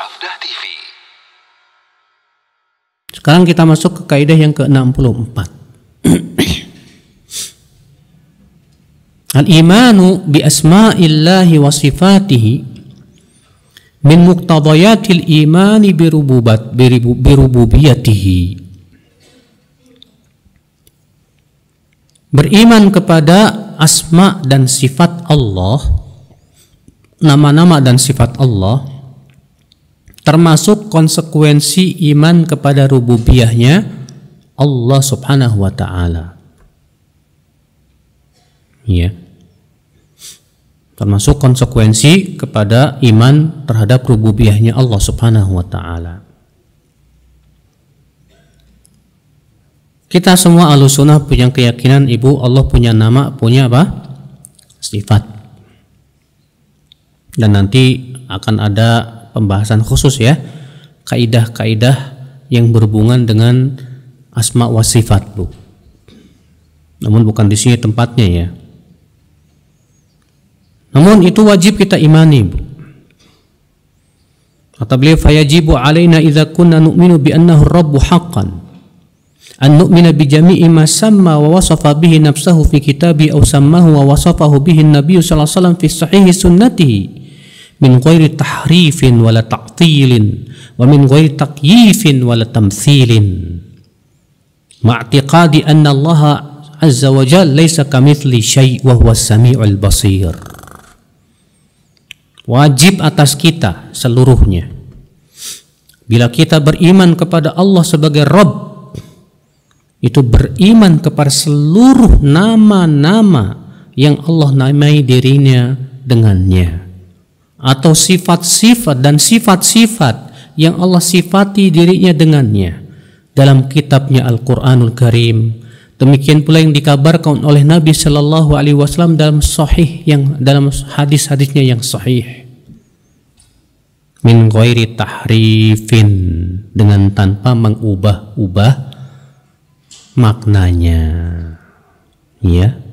Sabda TV. Sekarang kita masuk ke kaidah yang ke-64. Al-imanu bi asma'illahi wa sifatihi min muqtadayatil imani bi rububat bi rububiyatihi. Beriman kepada asma dan sifat Allah, nama-nama dan sifat Allah termasuk konsekuensi iman kepada rububiyahnya Allah Subhanahu wa taala. Ya. Termasuk konsekuensi kepada iman terhadap rububiyahnya Allah Subhanahu wa taala. Kita semua alusunah punya keyakinan ibu Allah punya nama, punya apa? Sifat. Dan nanti akan ada pembahasan khusus ya kaidah-kaidah yang berhubungan dengan asma wa sifat bu namun bukan di sini tempatnya ya namun itu wajib kita imani bu kata beliau fayajibu alaina idza kunna nu'minu bi annahu rabbu haqqan an nu'mina bi jami'i ma samma wa wasafa bihi nafsahu fi kitabi aw sammahu wa wasafahu bihi an-nabiy sallallahu alaihi wasallam fi sahihi sunnatihi min ghairi tahrifin wala ta'tilin wa min ghairi takyifin wala tamthilin ma'tiqadi anna allaha azza wa jalla laysa kamithli syai' wa huwa samiul basir wajib atas kita seluruhnya bila kita beriman kepada Allah sebagai Rabb itu beriman kepada seluruh nama-nama yang Allah namai dirinya dengannya atau sifat-sifat dan sifat-sifat yang Allah sifati dirinya dengannya dalam kitabnya Al-Qur'anul Karim. Demikian pula yang dikabarkan oleh Nabi Shallallahu alaihi wasallam dalam sahih yang dalam hadis-hadisnya yang sahih. Min ghairi tahrifin dengan tanpa mengubah-ubah maknanya. Ya.